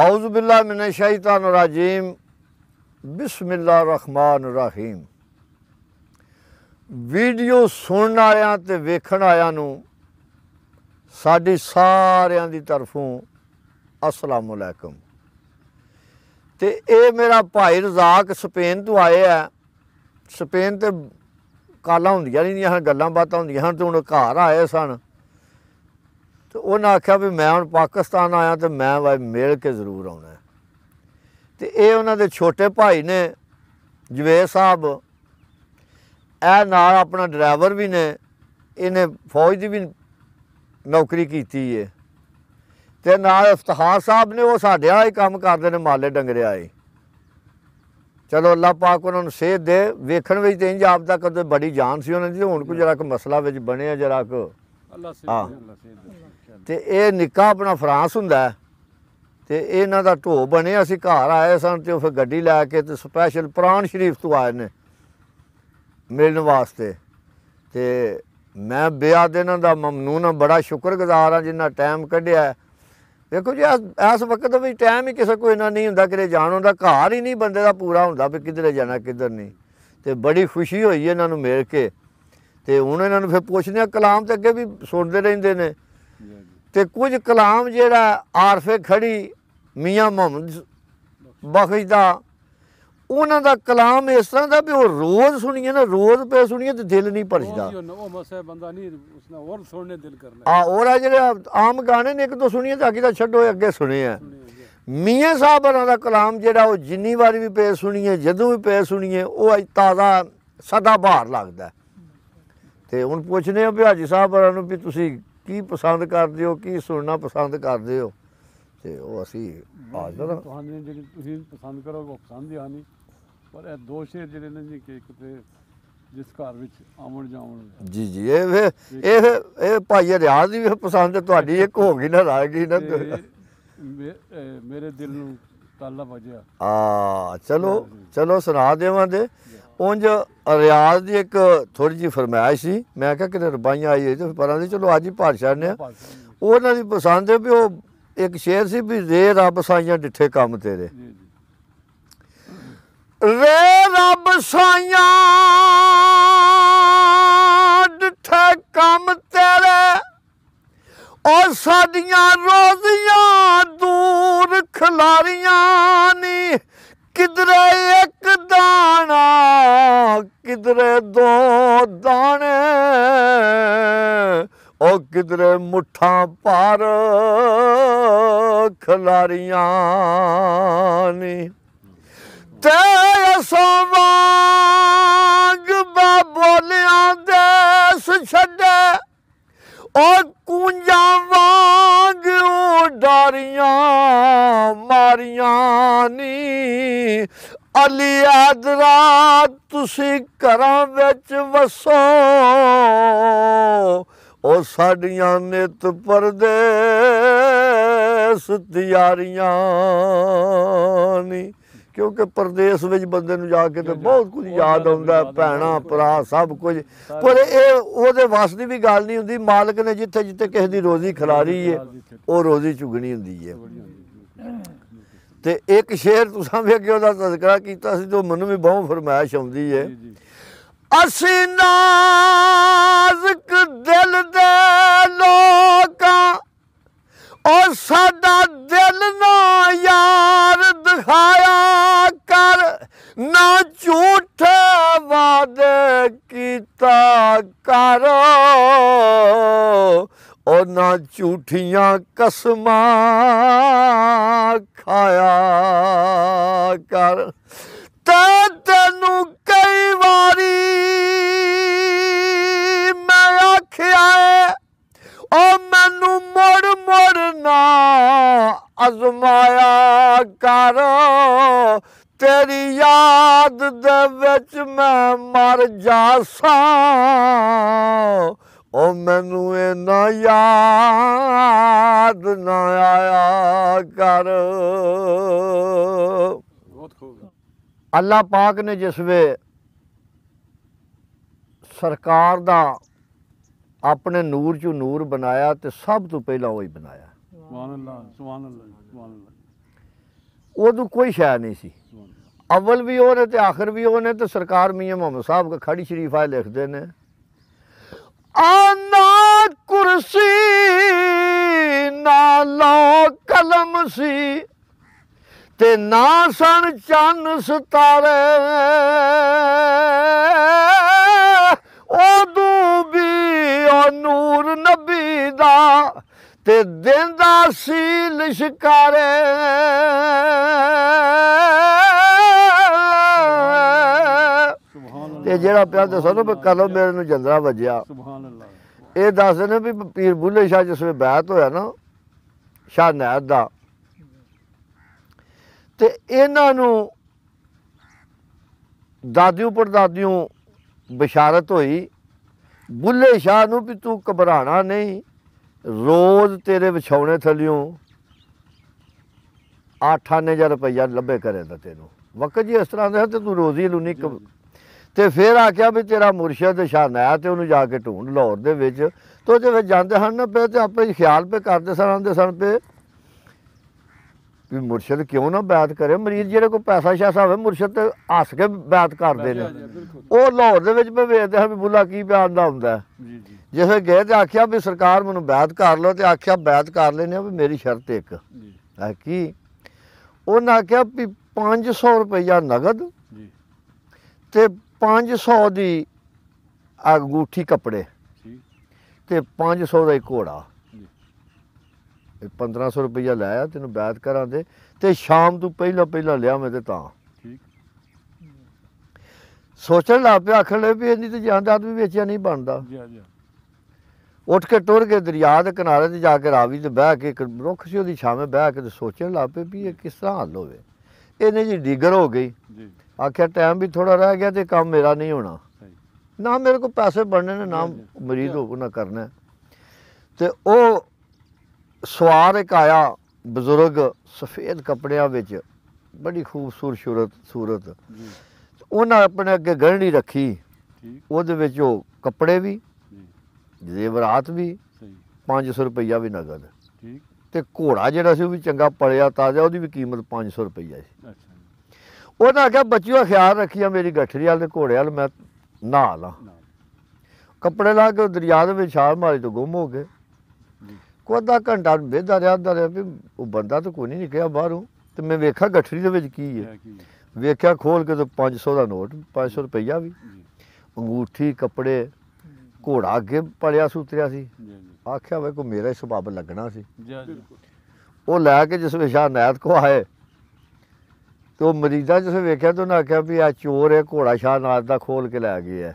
अउज़बिल्लाशानरजीम ਬਿਸਮਿਲ੍ਲਾਹਿਰਰਹਿਮਾਨਿਰਰਹੀਮ video ਸੁਣਨ ਆਇਆਂ ਤੇ ਵੇਖਣ ਆਇਆਂ ਨੂੰ ਸਾਡੀ ਸਾਰਿਆਂ ਦੀ ਤਰਫੋਂ ਅਸਲਾਮ ਅਲੈਕਮ ਤੇ ਇਹ ਮੇਰਾ ਭਾਈ ਰਜ਼ਾਕ ਸਪੇਨ ਤੋਂ ਆਇਆ ਹੈ ਸਪੇਨ ਤੇ ਕਾਲਾਂ ਹੁੰਦੀਆਂ ਨਹੀਂ ਹਨ ਗੱਲਾਂ ਬਾਤਾਂ ਹੁੰਦੀਆਂ ਹਨ ਤੇ ਹੁਣ ਘਰ ਆਏ ਸਨ ਤੇ ਉਹਨਾਂ ਆਖਿਆ ਵੀ ਮੈਂ ਹੁਣ ਪਾਕਿਸਤਾਨ ਆਇਆ ਤੇ ਮੈਂ ਵਾਈ ਮਿਲ ਕੇ ਜ਼ਰੂਰ ਆਉਣਾ ਤੇ ਇਹ ਉਹਨਾਂ ਦੇ ਛੋਟੇ ਭਾਈ ਨੇ ਜਵੇਦ ਸਾਹਿਬ ਇਹ ਨਾਲ ਆਪਣਾ ਡਰਾਈਵਰ ਵੀ ਨੇ ਇਹਨੇ ਫੌਜ ਦੀ ਵੀ ਨੌਕਰੀ ਕੀਤੀ ਏ ਤੇ ਨਾਲ ਇਫਤਖਾਰ ਸਾਹਿਬ ਨੇ ਉਹ ਸਾਡੇ ਆਏ ਹੀ ਕੰਮ ਕਰਦੇ ਨੇ ਮਾਲੇ ਡੰਗਰੇ ਆਏ ਚਲੋ ਅੱਲਾਹ ਪਾਕ ਉਹਨਾਂ ਨੂੰ ਸੇਧ ਦੇ ਵੇਖਣ ਵਿੱਚ ਤੇ ਇੰਜ ਆਪ ਦਾ ਕਦੇ ਬੜੀ ਜਾਨ ਸੀ ਉਹਨਾਂ ਦੀ ਹੁਣ ਕੋਈ ਜਰਾ ਕੋ ਮਸਲਾ ਵਿੱਚ ਬਣਿਆ ਜਰਾ ਕੋ ਅੱਲਾਹ ਸੇਧ ਦੇ ਤੇ ਇਹ ਨਿੱਕਾ ਆਪਣਾ ਫਰਾਂਸ ਹੁੰਦਾ ਤੇ ਇਹਨਾਂ ਦਾ ਢੋ ਬਣੇ ਅਸੀਂ ਘਰ ਆਏ ਸਨ ਤੇ ਫਿਰ ਗੱਡੀ ਲੈ ਕੇ ਤੇ ਸਪੈਸ਼ਲ ਪ੍ਰਾਨ ਸ਼ਰੀਫ ਤੋਂ ਆਏ ਨੇ ਮਿਲਣ ਵਾਸਤੇ ਤੇ ਮੈਂ ਬਿਆਹ ਦੇ ਇਹਨਾਂ ਦਾ ਮਮਨੂਨ ਆ ਬੜਾ ਸ਼ੁਕਰਗੁਜ਼ਾਰ ਆ ਜਿੰਨਾ ਟਾਈਮ ਕੱਢਿਆ ਵੇਖੋ ਜੀ ਇਸ ਵਕਤ ਵੀ ਟਾਈਮ ਹੀ ਕਿਸੇ ਕੋਈ ਨਾ ਨਹੀਂ ਹੁੰਦਾ ਕਿਰੇ ਜਾਣ ਹੁੰਦਾ ਘਰ ਹੀ ਨਹੀਂ ਬੰਦੇ ਦਾ ਪੂਰਾ ਹੁੰਦਾ ਵੀ ਕਿੱਧਰੇ ਜਾਣਾ ਕਿੱਧਰ ਨਹੀਂ ਤੇ ਬੜੀ ਖੁਸ਼ੀ ਹੋਈ ਇਹਨਾਂ ਨੂੰ ਮਿਲ ਕੇ ਤੇ ਹੁਣ ਇਹਨਾਂ ਨੂੰ ਫਿਰ ਪੁੱਛਦੇ ਆ ਕਲਾਮ ਤੇ ਅੱਗੇ ਵੀ ਸੁਣਦੇ ਰਹਿੰਦੇ ਨੇ ਤੇ ਕੁਝ ਕਲਾਮ ਜਿਹੜਾ ਆਰਫੇ ਖੜੀ ਮੀਆਂ ਮੁਹੰਮਦ ਬਖਸ਼ ਦਾ ਉਹਨਾਂ ਦਾ ਕਲਾਮ ਇਸ ਤਰ੍ਹਾਂ ਦਾ ਵੀ ਉਹ ਰੋਜ਼ ਸੁਣੀਏ ਨਾ ਰੋਜ਼ ਪੇ ਸੁਣੀਏ ਤੇ ਦਿਲ ਨਹੀਂ ਭਰਜਦਾ ਉਹ ਬੰਦਾ ਨਹੀਂ ਉਸਨੇ ਹੋਰ ਦਿਲ ਕਰਨਾ ਆ ਹੋਰ ਜਿਹੜੇ ਆਮ ਗਾਣੇ ਨੇ ਇੱਕ ਦੋ ਸੁਣੀਏ ਤਾਂ ਅੱਗੇ ਤਾਂ ਛੱਡੋ ਅੱਗੇ ਸੁਣੇ ਆ ਮੀਆਂ ਸਾਹਿਬ ਉਹਨਾਂ ਦਾ ਕਲਾਮ ਜਿਹੜਾ ਉਹ ਜਿੰਨੀ ਵਾਰ ਵੀ ਪੇ ਸੁਣੀਏ ਜਦੋਂ ਵੀ ਪੇ ਸੁਣੀਏ ਉਹ ਅਜ ਤਾਜ਼ਾ ਸਦਾ ਬਹਾਰ ਲੱਗਦਾ ਤੇ ਹੁਣ ਪੁੱਛਨੇ ਆ ਭਾਜੀ ਸਾਹਿਬ ਉਹਨਾਂ ਨੂੰ ਵੀ ਤੁਸੀਂ ਕੀ ਪਸੰਦ ਕਰਦੇ ਹੋ ਕੀ ਸੁਣਨਾ ਪਸੰਦ ਕਰਦੇ ਹੋ ਤੇ ਉਹ ਅਸੀਂ ਆਜ ਤੁਹਾਨੂੰ ਜਿਹੜੀ ਤੁਸੀਂ ਪਸੰਦ ਕਰੋਗੇ ਉਹ ਪਸੰਦ ਹੀ ਆਣੀ ਪਰ ਇਹ ਦੋ ਸ਼ੇਰ ਜਿਹੜੇ ਨੇ ਜੀ ਕਿ ਕਿਤੇ ਜਿਸ ਘਰ ਵਿੱਚ ਆਉਣ ਜਾਉਣ ਜੀ ਜੀ ਇਹ ਇਹ ਇਹ ਭਾਈ ਰਿਆਜ਼ ਦੀ ਵੀ ਪਸੰਦ ਤੁਹਾਡੀ ਇੱਕ ਹੋ ਗਈ ਨਾ ਰਾਜ ਗਈ ਨਾ ਮੇਰੇ ਦਿਲ ਨੂੰ ਤਾਲਾ ਵਜਿਆ ਆ ਚਲੋ ਚਲੋ ਸੁਣਾ ਦੇਵਾਂ ਦੇ ਉੰਜ ਰਿਆਜ਼ ਦੀ ਇੱਕ ਥੋੜੀ ਜੀ ਫਰਮਾਇਸ਼ ਸੀ ਮੈਂ ਕਿਹਾ ਕਿ ਰਬਾਈਆਂ ਆਈ ਹੈ ਤੇ ਪਰਾਂ ਦੇ ਚਲੋ ਅੱਜ ਹੀ ਪਾਤਸ਼ਾਹ ਨੇ ਉਹਨਾਂ ਦੀ ਪਸੰਦ ਹੈ ਵੀ ਉਹ ਇੱਕ ਸ਼ੇਰ ਸੀ ਵੀ ਰੇ ਰੱਬ ਸਾਈਆਂ ਡਿੱਠੇ ਕੰਮ ਤੇਰੇ ਰੇ ਰੱਬ ਸਾਈਆਂ ਡਿੱਠੇ ਕੰਮ ਤੇਰੇ ਔਰ ਸਾਡੀਆਂ ਰੋਜ਼ੀਆਂ ਦੂਰ ਖਲਾਰੀਆਂ ਨੀ ਕਿਧਰੇ ਇੱਕ ਦਾਣਾ ਕਿਧਰੇ ਦੋ ਦਾਣੇ ਉਹ ਕਿਧਰੇ ਮੁੱਠਾਂ ਪਾਰ ਖਲਾਰੀਆਂ ਨੇ ਤੇ ਅਸਾਂ ਵਾਂਗ ਬਾ ਬੋਲਿਆਂ ਦੇਸ ਛੱਡੇ ਓ ਕੂੰਜਾਂ ਵਾਂਗ ਉਡਾਰੀਆਂ ਮਾਰੀਆਂ ਨੀ ਅਲੀ ਆਦਰਾ ਤੁਸੀਂ ਘਰਾਂ ਵਿੱਚ ਵਸੋ ਉਹ ਸਾਡੀਆਂ ਨਿਤ ਪਰਦੇਸ ਤਿਆਰੀਆਂ ਨੀ ਕਿਉਂਕਿ ਪਰਦੇਸ ਵਿੱਚ ਬੰਦੇ ਨੂੰ ਜਾ ਕੇ ਤੇ ਬਹੁਤ ਕੁਝ ਯਾਦ ਆਉਂਦਾ ਭੈਣਾ ਭਰਾ ਸਭ ਕੁਝ ਪਰ ਇਹ ਉਹਦੇ ਵਾਸ ਦੀ ਵੀ ਗੱਲ ਨਹੀਂ ਹੁੰਦੀ ਮਾਲਕ ਨੇ ਜਿੱਥੇ ਜਿੱਥੇ ਕਿਸੇ ਦੀ ਰੋਜ਼ੀ ਖਿਲਾਰੀ ਏ ਉਹ ਰੋਜ਼ੀ ਚੁਗਣੀ ਹੁੰਦੀ ਏ ਤੇ ਇੱਕ ਸ਼ੇਰ ਤੁਸੀਂ ਵੀ ਅੱਗੇ ਉਹਦਾ ਤਜ਼ਕਰਾ ਕੀਤਾ ਸੀ ਜੋ ਮੈਨੂੰ ਵੀ ਬਹੁਤ ਫਰਮਾਇਸ਼ ਆਉਂਦੀ ਏ ਅਸੀਂ ਨਾਜ਼ਕ ਦਿਲ ਦੇ ਲੋਕਾਂ ਉਹ ਸਾਡਾ ਦਿਲ ਨਾ ਯਾਰ ਦਿਖਾਇਆ ਕਰ ਨਾ ਝੂਠੇ ਵਾਦੇ ਕੀਤਾ ਕਰ ਉਹ ਨਾ ਝੂਠੀਆਂ ਕਸਮਾਂ ਖਾਇਆ ਕਰ ਨਾ ਅਜ਼ਮਾਇਆ ਕਰ ਤੇਰੀ ਯਾਦ ਦੇ ਵਿੱਚ ਮੈਂ ਮਰ ਜਾਸਾਂ ਓ ਮੈਨੂੰ ਇਹ ਨਾ ਯਾਦ ਨਾ ਆਇਆ ਕਰ ਅੱਲਾ ਪਾਕ ਨੇ ਜਿਸ ਵੇ ਸਰਕਾਰ ਦਾ ਆਪਣੇ ਨੂਰ ਚੋਂ ਨੂਰ ਬਣਾਇਆ ਤੇ ਸਭ ਤੋਂ ਪਹਿਲਾਂ ਉਹ ਹੀ ਬਣਾਇਆ ਸੁਭਾਨ ਅੱਲਾ ਸੁਭਾਨ ਅੱਲਾ ਸੁਭਾਨ ਅੱਲਾ ਉਦੋਂ ਕੋਈ ਸ਼ਾਇ ਨਹੀਂ ਸੀ ਅਵਲ ਵੀ ਉਹ ਨੇ ਤੇ ਆਖਰ ਵੀ ਉਹ ਨੇ ਤੇ ਸਰਕਾਰ ਮੀਆਂ ਮੁਹੰਮਦ ਸਾਹਿਬ ਖੜੀ ਸ਼ਰੀਫਾ ਲਿਖਦੇ ਨੇ ਆਨਾ ਕੁਰਸੀ ਨਾ ਲੋ ਕਲਮ ਸੀ ਤੇ ਨਾ ਸਣ ਚੰਨ ਸਤਾਰੇ ਉਦੋਂ ਵੀ ਉਹ ਨੂਰ ਨਬੀ ਦਾ ਤੇ ਦਿੰਦਾ ਸੀ ਲਿਸ਼ਕਾਰੇ ਤੇ ਜਿਹੜਾ ਪਿਆ ਦੱਸੋ ਨਾ ਲੋ ਮੇਰੇ ਨੂੰ ਜੰਦਰਾ ਵੱਜਿਆ ਸੁਭਾਨ ਅੱਲਾਹ ਇਹ ਦੱਸਦੇ ਨੇ ਵੀ ਪੀਰ ਬੁੱਲੇ ਸ਼ਾਹ ਜਿਸ ਵੇ ਬੈਤ ਹੋਇਆ ਨਾ ਸ਼ਾਹ ਨਾਦ ਦਾ ਤੇ ਇਹਨਾਂ ਨੂੰ ਦਾਦਿਓ ਪਰਦਾਦਿਓ ਬਿਸ਼ਾਰਤ ਹੋਈ ਬੁੱਲੇ ਸ਼ਾਹ ਨੂੰ ਵੀ ਤੂੰ ਘਬਰਾਣਾ ਨਹੀਂ ਰੋਜ਼ ਤੇਰੇ ਵਿਛਾਉਣੇ ਥੱਲਿਓਂ 8-9000 ਰੁਪਈਆ ਲੱਭੇ ਕਰੇ ਤੈਨੂੰ ਵਕਤ ਜੀ ਇਸ ਤਰ੍ਹਾਂ ਦਾ ਤੇ ਤੂੰ ਰੋਜ਼ੀ ਲੁਨੀ ਤੇ ਫਿਰ ਆਖਿਆ ਵੀ ਤੇਰਾ ਮੁਰਸ਼ਿਦ ਸ਼ਾਨਾ ਤੇ ਉਹਨੂੰ ਜਾ ਕੇ ਢੂੰਡ ਲਾਹੌਰ ਦੇ ਵਿੱਚ ਤੋ ਜੇ ਜਾਂਦੇ ਹਨ ਨਾ ਪਏ ਤੇ ਆਪੇ ਖਿਆਲ ਪੇ ਕਰਦੇ ਸਨ ਆਉਂਦੇ ਸਨ ਪੇ ਵੀ ਮੁਰਸ਼ਿਦ ਕਿਉਂ ਨਾ ਬੈਤ ਕਰੇ ਮਰੀਦ ਜਿਹੜੇ ਕੋ ਪੈਸਾ ਸ਼ਾਸਾ ਹੋਵੇ ਮੁਰਸ਼ਿਦ ਤੇ ਹੱਸ ਕੇ ਬੈਤ ਕਰਦੇ ਨੇ ਉਹ ਲਾਹੌਰ ਦੇ ਵਿੱਚ ਵੇਖਦੇ ਹਾਂ ਵੀ ਬੁੱਲਾ ਕੀ ਪਿਆਰ ਦਾ ਹੁੰਦਾ ਜੀ ਜੀ ਜਿਵੇਂ ਗਏ ਤੇ ਆਖਿਆ ਵੀ ਸਰਕਾਰ ਮੈਨੂੰ ਬੈਤ ਕਰ ਲਓ ਤੇ ਆਖਿਆ ਬੈਤ ਕਰ ਲੈਨੇ ਵੀ ਮੇਰੀ ਸ਼ਰਤ ਇੱਕ ਜੀ ਕੀ ਉਹਨਾਂ ਆਖਿਆ ਵੀ 500 ਰੁਪਇਆ ਨਗਦ ਜੀ ਤੇ 500 ਦੀ ਅੰਗੂਠੀ ਕੱਪੜੇ ਤੇ 500 ਦਾ ਇੱਕ ਘੋੜਾ 1500 ਰੁਪਈਆ ਲਾਇਆ ਤੈਨੂੰ ਬੈਤ ਕਰਾਂ ਦੇ ਤੇ ਸ਼ਾਮ ਤੋਂ ਪਹਿਲਾਂ ਪਹਿਲਾਂ ਲਿਆ ਮੈਂ ਤੇ ਤਾਂ ਠੀਕ ਸੋਚਣ ਲੱਗ ਪਿਆ ਆਖਣ ਲੱਗ ਵੀ ਇੰਨੀ ਤੇ ਜਾਂਦਾ ਆਦਮੀ ਵੇਚਿਆ ਨਹੀਂ ਬਣਦਾ ਜੀ ਜੀ ਉੱਠ ਕੇ ਟੁਰ ਕੇ ਦਰਿਆ ਦੇ ਕਿਨਾਰੇ ਤੇ ਜਾ ਕੇ ਰਾਵੀ ਤੇ ਬਹਿ ਕੇ ਇੱਕ ਰੁੱਖ ਸੀ ਉਹਦੀ ਛਾਵੇਂ ਬਹਿ ਕੇ ਤੇ ਸੋਚਣ ਲੱਗ ਪਿਆ ਵੀ ਇਹ ਕਿਸ ਤਰ੍ਹਾਂ ਹੱਲ ਹੋਵੇ ਇਹਨੇ ਜੀ ਡਿਗਰ ਹੋ ਗਈ ਜੀ ਆਖਿਆ ਟਾਈਮ ਵੀ ਥੋੜਾ ਰਹਿ ਗਿਆ ਤੇ ਕੰਮ ਮੇਰਾ ਨਹੀਂ ਹੋਣਾ ਨਾ ਮੇਰੇ ਕੋਲ ਪੈਸੇ ਬਣਨੇ ਨੇ ਨਾ ਮਰੀਜ਼ ਹੋਣਾ ਕਰਨਾ ਤੇ ਉਹ ਸਵਾਰ ਇੱਕ ਆਇਆ ਬਜ਼ੁਰਗ ਸਫੇਦ ਕੱਪੜਿਆਂ ਵਿੱਚ ਬੜੀ ਖੂਬਸੂਰਤ ਸੂਰਤ ਸੂਰਤ ਉਹਨਾਂ ਆਪਣੇ ਅੱਗੇ ਗਹਿਣੀ ਰੱਖੀ ਉਹਦੇ ਵਿੱਚ ਉਹ ਕੱਪੜੇ ਵੀ ਜ਼ੇਵਰਾਤ ਵੀ 500 ਰੁਪਈਆ ਵੀ ਨਗਦ ਠੀਕ ਤੇ ਘੋੜਾ ਜਿਹੜਾ ਸੀ ਉਹ ਵੀ ਚੰਗਾ ਪੜਿਆ ਤਾਜ਼ਾ ਉਹਦੀ ਵੀ ਕੀਮਤ 500 ਰੁਪਈਆ ਸੀ ਅੱਛਾ ਉਹਦਾ ਕਿਹਾ ਬੱਚਿਓ ਖਿਆਲ ਰੱਖੀਆ ਮੇਰੀ ਗੱਠਰੀ ਵਾਲੇ ਘੋੜੇ ਵਾਲ ਮੈਂ ਨਹਾ ਲਾਂ ਕੱਪੜੇ ਲਾ ਕੇ ਦਰਿਆ ਦੇ ਵਿੱਚ ਛਾਲ ਮਾਰੀ ਤੋਂ ਗੁੰਮ ਹੋ ਗਏ ਉਹ ਅੱਧਾ ਘੰਟਾ ਵੇਦਾ ਰਿਆ ਅੱਧਾ ਰਿਆ ਵੀ ਉਹ ਬੰਦਾ ਤਾਂ ਕੋਈ ਨਹੀਂ ਨਿਕਲਿਆ ਬਾਹਰੋਂ ਤੇ ਮੈਂ ਵੇਖਿਆ ਗੱਠੜੀ ਦੇ ਵਿੱਚ ਕੀ ਹੈ ਵੇਖਿਆ ਖੋਲ ਕੇ ਤਾਂ 500 ਦਾ ਨੋਟ 500 ਰੁਪਈਆ ਵੀ ਅੰਗੂਠੀ ਕੱਪੜੇ ਘੋੜਾ ਅੱਗੇ ਪੜਿਆ ਸੁਤਰਿਆ ਸੀ ਆਖਿਆ ਵੇ ਕੋ ਮੇਰਾ ਹੀ ਸੁਭਾਅ ਲੱਗਣਾ ਸੀ ਉਹ ਲੈ ਕੇ ਜਿਸ ਵਿਸ਼ਾ ਨਾਇਤ ਕੋ ਆਏ ਤੇ ਉਹ ਮਰੀਦਾ ਜਿਸ ਵੇਖਿਆ ਤਾਂ ਉਹਨਾਂ ਆਖਿਆ ਵੀ ਆ ਚੋਰ ਹੈ ਘੋੜਾ ਸ਼ਾਹ ਨਾਇਤ ਦਾ ਖੋਲ ਕੇ ਲੈ ਗਿਆ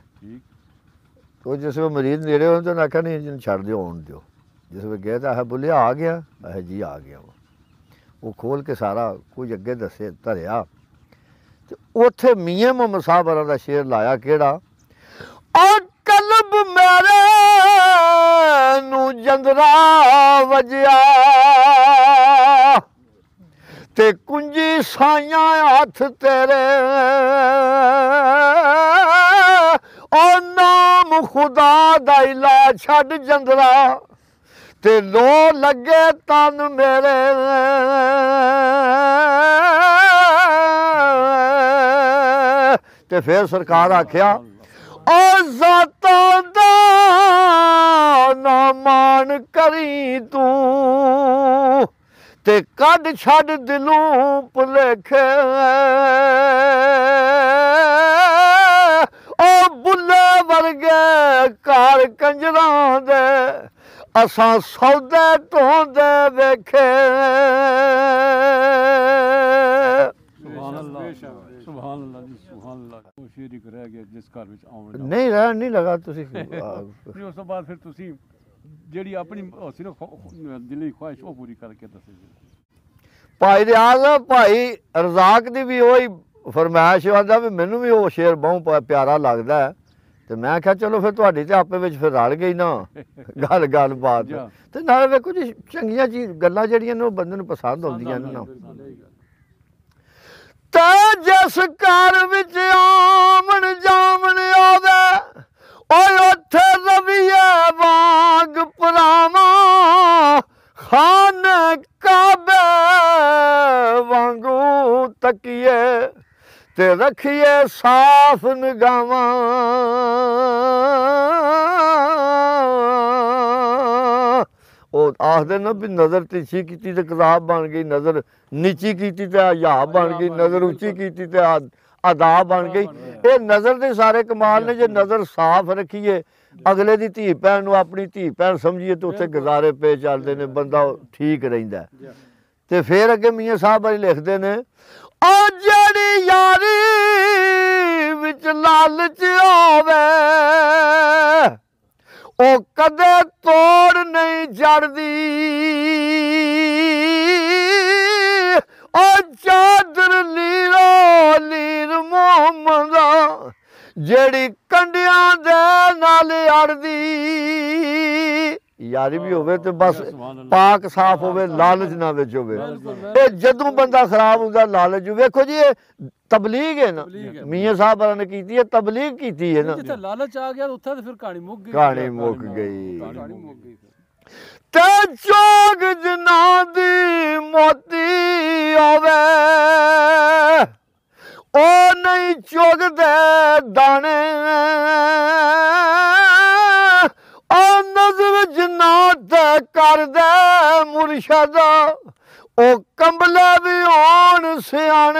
ਉਹ ਜਿਸ ਵੇ ਮਰੀਦ ਨੇੜੇ ਹੋਣ ਤਾਂ ਆਖਿਆ ਨਹੀਂ ਛੱਡ ਦਿਓ ਆਉਣ ਦਿਓ ਜਿਸ ਵੇ ਗਏ ਤਾਂ ਹੈ ਬੁਲਿਆ ਆ ਗਿਆ ਅਹ ਜੀ ਆ ਗਿਆ ਉਹ ਉਹ ਖੋਲ ਕੇ ਸਾਰਾ ਕੁਝ ਅੱਗੇ ਦੱਸੇ ਧਰਿਆ ਤੇ ਉੱਥੇ ਮੀਆਂ ਮੁਹੰਮਦ ਸਾਹਿਬ ਵਾਲਾ ਦਾ ਸ਼ੇਰ ਲਾਇਆ ਕਿਹੜਾ ਆ ਕਲਬ ਮੇਰੇ ਨੂੰ ਜੰਦਰਾ ਵਜਿਆ ਤੇ ਕੁੰਜੀ ਸਾਈਆਂ ਹੱਥ ਤੇਰੇ ਓ ਨਾਮ ਖੁਦਾ ਦਾ ਇਲਾ ਛੱਡ ਜੰਦਰਾ ਤੇ ਲੋ ਲੱਗੇ ਤਨ ਮੇਰੇ ਤੇ ਫਿਰ ਸਰਕਾਰ ਆਖਿਆ ਓ ਜ਼ਾਤ ਦਾ ਨਾ ਮਾਨ ਕਰੀ ਤੂੰ ਤੇ ਕੱਢ ਛੱਡ ਦਿਲੋਂ ਭੁਲੇਖੇ ਓ ਬੁੱਲੇ ਵਰਗੇ ਘਰ ਕੰਜਰਾਂ ਦੇ ਅਸਾਂ ਸੌਦੇ ਢੋਂਦੇ ਵੇਖੇ ਸੁਭਾਨ ਅੱਲਾਹ ਸੁਭਾਨ ਅੱਲਾਹ ਜੀ ਸੁਭਾਨ ਅੱਲਾਹ ਉਹ ਸ਼ੇਰ ਰਹਿ ਗਿਆ ਜਿਸ ਘਰ ਵਿੱਚ ਆਉਣਾ ਨਹੀਂ ਰਹਿ ਨਹੀਂ ਲਗਾ ਤੁਸੀਂ ਨਹੀਂ ਉਸ ਤੋਂ ਬਾਅਦ ਫਿਰ ਤੁਸੀਂ ਜਿਹੜੀ ਆਪਣੀ ਸਿਰਫ ਦਿਲੀ ਖੁਆਇਸ਼ ਉਹ ਪੂਰੀ ਕਰਕੇ ਦੱਸੋ ਭਾਈ ਆਜ਼ਮ ਭਾਈ ਰਜ਼ਾਕ ਦੀ ਵੀ ਉਹੀ ਫਰਮਾਇਸ਼ ਹੁੰਦਾ ਵੀ ਮੈਨੂੰ ਵੀ ਉਹ ਸ਼ੇਰ ਬਹੁਤ ਪਿਆਰਾ ਲੱਗਦਾ ਹੈ ਤੇ ਮੈਂ ਕਿਹਾ ਚਲੋ ਫਿਰ ਤੁਹਾਡੇ ਤੇ ਆਪੇ ਵਿੱਚ ਫਿਰ ਰਲ ਗਈ ਨਾ ਗੱਲ ਗੱਲ ਬਾਤ ਤੇ ਨਾਲ ਵੇਖੋ ਜੀ ਚੰਗੀਆਂ ਚੀਜ਼ ਗੱਲਾਂ ਜਿਹੜੀਆਂ ਨੇ ਉਹ ਬੰਦੇ ਨੂੰ ਪਸੰਦ ਆਉਂਦੀਆਂ ਨੇ ਨਾ ਤਾ ਜਿਸ ਘਰ ਵਿੱਚ ਆਵਣ ਜਾਵਣ ਆਉਦਾ ਓਏ ਉੱਥੇ ਰਵੀਆ ਵਾਗ ਪਰਾਵਾ ਖਾਨ ਕਾਬੇ ਵਾਂਗੂ ਤਕੀਏ ਤੇ ਰੱਖੀਏ ਸਾਫ਼ ਨਿਗਾਵਾਂ ਉਹ ਆਖਦੇ ਨਾ ਵੀ ਨਜ਼ਰ ਛੀ ਕੀਤੀ ਤੇ ਕਿਤਾਬ ਬਣ ਗਈ ਨਜ਼ਰ ਨੀਚੀ ਕੀਤੀ ਤੇ ਆਹ ਬਣ ਗਈ ਨਜ਼ਰ ਉੱਚੀ ਕੀਤੀ ਤੇ ਅਦਾ ਬਣ ਗਈ ਇਹ ਨਜ਼ਰ ਦੇ ਸਾਰੇ ਕਮਾਲ ਨੇ ਜੇ ਨਜ਼ਰ ਸਾਫ਼ ਰੱਖੀਏ ਅਗਲੇ ਦੀ ਧੀ ਭੈਣ ਨੂੰ ਆਪਣੀ ਧੀ ਭੈਣ ਸਮਝੀਏ ਤੇ ਉੱਥੇ ਗੁਜ਼ਾਰੇ ਪੇ ਚੱਲਦੇ ਨੇ ਬੰਦਾ ਠੀਕ ਰਹਿੰਦਾ ਤੇ ਫਿਰ ਅੱਗੇ ਮੀਆਂ ਸਾਹਿਬ ਵਾਲੀ ਲਿਖਦੇ ਨੇ ਓ ਜਿਹੜੀ ਯਾਰੀ ਵਿੱਚ ਲਾਲਚ ਆਵੇ ਉਹ ਕਦੇ ਤੋੜ ਨਹੀਂ ਜੜਦੀ ਓ ਚਾਦਰ ਲੀਰੋ ਲੀਰ ਮੁਹੰਮਦ ਜਿਹੜੀ ਯਾਰੀ ਵੀ ਹੋਵੇ ਤੇ ਬਸ ਪਾਕ ਸਾਫ਼ ਹੋਵੇ ਲਾਲਚ ਨਾ ਵਿੱਚ ਹੋਵੇ ਇਹ ਜਦੋਂ ਬੰਦਾ ਖਰਾਬ ਹੁੰਦਾ ਲਾਲਚ ਵੇਖੋ ਜੀ ਇਹ ਤਬਲੀਗ ਹੈ ਨਾ ਮੀਆਂ ਸਾਹਿਬ ਵਾਲਾ ਨੇ ਕੀਤੀ ਹੈ ਤਬਲੀਗ ਕੀਤੀ ਹੈ ਨਾ ਜਿੱਥੇ ਲਾਲਚ ਆ ਗਿਆ ਉੱਥੇ ਤਾਂ ਫਿਰ ਕਹਾਣੀ ਮੁੱਕ ਗਈ ਕਹਾਣੀ ਮੁੱਕ ਗਈ ਤੇ ਜੋਗ ਜਨਾ ਦੀ ਮੋਤੀ ਆਵੇ ਉਹ ਨਹੀਂ ਚੁਗਦੇ ਦਾਣੇ ਸ਼ਾਦਾ ਉਹ ਕੰਬਲਾ ਵੀ ਹੋਣ ਸਿਆਣੇ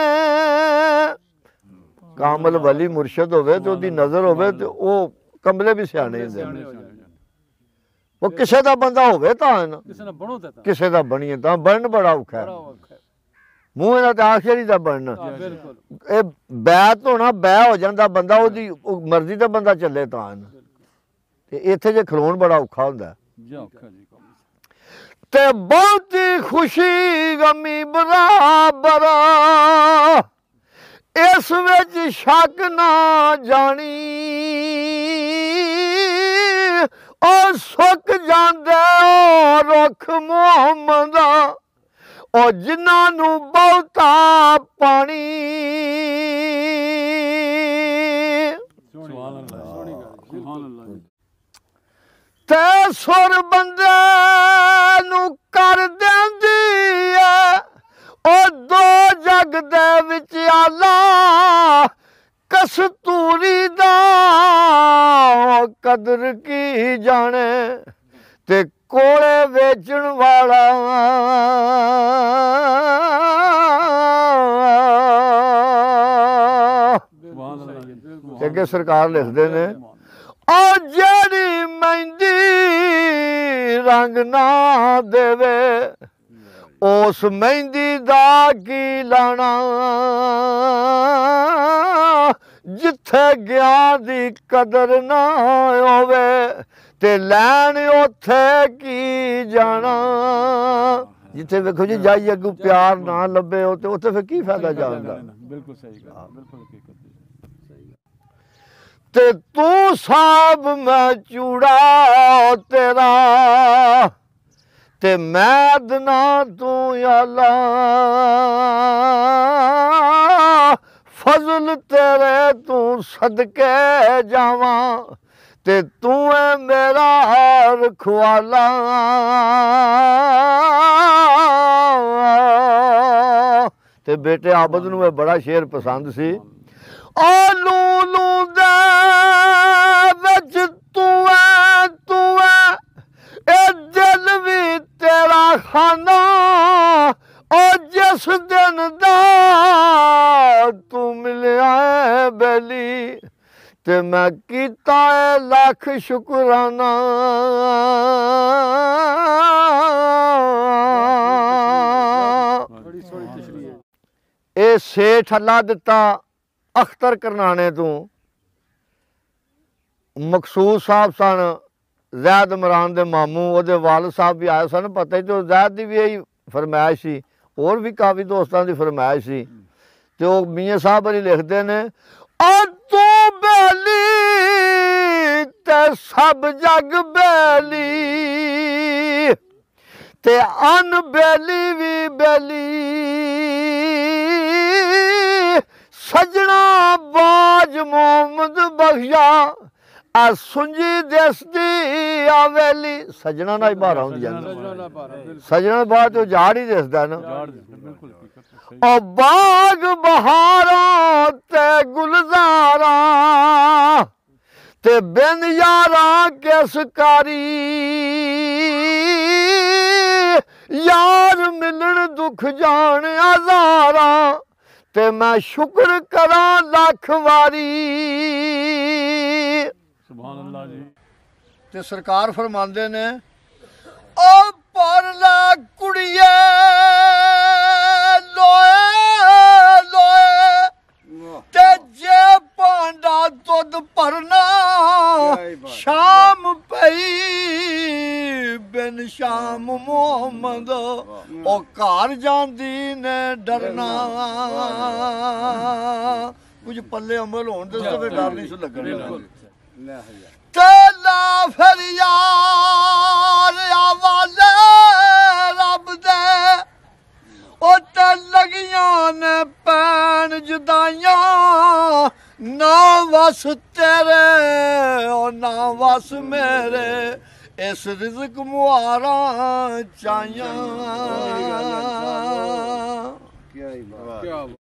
ਕਾਮਲ ਵਲੀ ਮੁਰਸ਼ਦ ਹੋਵੇ ਤੇ ਉਹਦੀ ਨਜ਼ਰ ਹੋਵੇ ਤੇ ਉਹ ਕੰਬਲੇ ਵੀ ਸਿਆਣੇ ਹੁੰਦੇ ਨੇ ਉਹ ਕਿਸੇ ਦਾ ਬੰਦਾ ਹੋਵੇ ਤਾਂ ਨਾ ਕਿਸੇ ਦਾ ਬਣੋ ਤਾਂ ਕਿਸੇ ਦਾ ਬਣੀਏ ਤਾਂ ਬਣਨ ਬੜਾ ਔਖਾ ਹੈ ਮੂੰਹ ਇਹਦਾ ਤਾਂ ਆਖਰੀ ਦਾ ਬਣਨਾ ਇਹ ਬੈਤ ਹੋਣਾ ਬੈ ਹੋ ਜਾਂਦਾ ਬੰਦਾ ਉਹਦੀ ਮਰਜ਼ੀ ਦਾ ਬੰਦਾ ਚੱਲੇ ਤਾਂ ਤੇ ਇੱਥੇ ਜੇ ਖਲੋਣ ਬੜਾ ਔਖਾ ਹੁੰਦਾ ਜੀ ਔਖਾ ਜੀ ਤੇ ਬਹੁਤੀ ਖੁਸ਼ੀ ਗਮੀ ਬਰਾਬਰ ਇਸ ਵਿੱਚ ਸ਼ੱਕ ਨਾ ਜਾਣੀ ਉਹ ਸੁੱਕ ਜਾਂਦਾ ਰੁੱਖ ਮੁਹੰਮਦਾ ਉਹ ਜਿਨ੍ਹਾਂ ਨੂੰ ਬਹੁਤਾ ਪਾਣੀ ਸੁਭਾਨ ਅੱਲਾਹ ਸੁਭਾਨ ਅੱਲਾਹ ਤੇ ਸੁਰ ਬੰਦੇ ਨੂੰ ਕਰ ਦਿੰਦੀ ਐ ਉਹ ਦੋ ਜਗ ਦੇ ਵਿੱਚ ਆਲਾ ਕਸਤੂਰੀ ਦਾ ਕਦਰ ਕੀ ਜਾਣੇ ਤੇ ਕੋਲੇ ਵੇਚਣ ਵਾਲਾ ਤੇ ਅੱਗੇ ਸਰਕਾਰ ਲਿਖਦੇ ਨੇ ਔਰ ਜਿਹੜੀ ਰੰਗ ਨਾ ਦੇਵੇ ਉਸ ਮਹਿੰਦੀ ਦਾ ਕੀ ਲਾਣਾ ਜਿੱਥੇ ਗਿਆ ਦੀ ਕਦਰ ਨਾ ਹੋਵੇ ਤੇ ਲੈਣ ਉਥੇ ਕੀ ਜਾਣਾ ਜਿੱਥੇ ਵੇਖੋ ਜੀ ਜਾਈ ਅਗੂ ਪਿਆਰ ਨਾ ਲੱਭੇ ਉਹ ਤੇ ਉੱਥੇ ਫਿਰ ਕੀ ਫਾਇਦਾ ਜਾਣਦਾ ਬਿਲਕੁਲ ਸਹੀ ਗੱਲ ਬਿਲਕੁਲ ਠੀਕ ते तू साब मैं चूड़ा तेरा ते मैदना तू अला फजल तेरे तू सदके जावा ते तू है मेरा हार खुआला ते बेटे आबद न बड़ा शेर पसंद सी ਓ ਵਿੱਚ ਤੂੰ ذا ਤੂੰ ਤੁਆ ਇਹ ਦਿਲ ਵੀ ਤੇਰਾ ਖਾਨਾ ਓ ਜਿਸ ਦਿਨ ਦਾ ਤੂੰ ਮਿਲਿਆ ਬਲੀ ਤੇ ਮੈਂ ਕੀਤਾ ਲੱਖ ਸ਼ੁਕਰਾਨਾ ਇਹ ਸੇਠ ਅੱਲਾ ਦਿੱਤਾ ਅਖਤਰ ਕਰਨਾਣੇ ਤੋਂ ਮਕਸੂਦ ਸਾਹਿਬ ਸਨ ਜ਼ੈਦ ਇਮਰਾਨ ਦੇ ਮਾਮੂ ਉਹਦੇ ਵਾਲਦ ਸਾਹਿਬ ਵੀ ਆਏ ਸਨ ਪਤਾ ਹੀ ਤੇ ਜ਼ੈਦ ਦੀ ਵੀ ਇਹੀ ਫਰਮਾਇਸ਼ ਸੀ ਹੋਰ ਵੀ ਕਾਫੀ ਦੋਸਤਾਂ ਦੀ ਫਰਮਾਇਸ਼ ਸੀ ਤੇ ਉਹ ਮੀਆਂ ਸਾਹਿਬ ਅਲੀ ਲਿਖਦੇ ਨੇ ਆ ਤੂੰ ਬੇਲੀ ਤੇ ਸਭ ਜਗ ਬੇਲੀ ਤੇ ਅਨ ਬੇਲੀ ਵੀ ਬੇਲੀ ਆ ਸੁੰਜੀ ਦਿਸਦੀ ਆਵੇਲੀ ਸਜਣਾ ਨਾਲ ਹੀ ਬਾਹਰ ਆਉਂਦੀ ਜਾਂਦੀ ਸਜਣਾ ਬਾਅਦ ਤੋਂ ਝਾੜ ਹੀ ਦਿਸਦਾ ਨਾ ਉਹ ਬਾਗ ਬਹਾਰਾਂ ਤੇ ਗੁਲਜ਼ਾਰਾਂ ਤੇ ਬਿੰਦ ਯਾਰਾਂ ਕਿਸ ਕਾਰੀ ਯਾਰ ਮਿਲਣ ਦੁੱਖ ਜਾਣ ਆਜ਼ਾਰਾਂ ਤੇ ਮੈਂ ਸ਼ੁਕਰ ਕਰਾਂ ਲੱਖ ਵਾਰੀ ਸੁਭਾਨ ਅੱਲਾਹ ਜੀ ਤੇ ਸਰਕਾਰ ਫਰਮਾਉਂਦੇ ਨੇ ਓ ਪਰਲਾ ਕੁੜੀਏ ਲੋਏ ਲੋਏ ਤੇ ਜੇ ਪਾਂਡਾ ਦੁੱਧ ਭਰਨਾ ਸ਼ਾਮ ਪਈ ਬਿਨ ਸ਼ਾਮ ਮੁਹੰਮਦ ਉਹ ਘਰ ਜਾਂਦੀ ਨੇ ਡਰਨਾ ਕੁਝ ਪੱਲੇ ਅਮਲ ਹੋਣ ਦੇ ਸਵੇ ਡਰ ਨਹੀਂ ਸੁ ਲੱਗਣੇ ਤੇਲਾ ਫਿਰ ਯਾਰ ਆਵਾਲੇ ਰੱਬ ਦੇ ਉਹ ਤੇ ਲਗੀਆਂ ਨੇ ਪੈਣ ਜੁਦਾਈਆਂ ਨਾ ਵਸ ਤੇਰੇ ਉਹ ਨਾ ਵਸ ਮੇਰੇ ਇਸ ਰਿਜ਼ਕ ਮੁਹਾਰਾ ਚਾਹੀਆਂ ਕੀ ਬਾਤ ਕੀ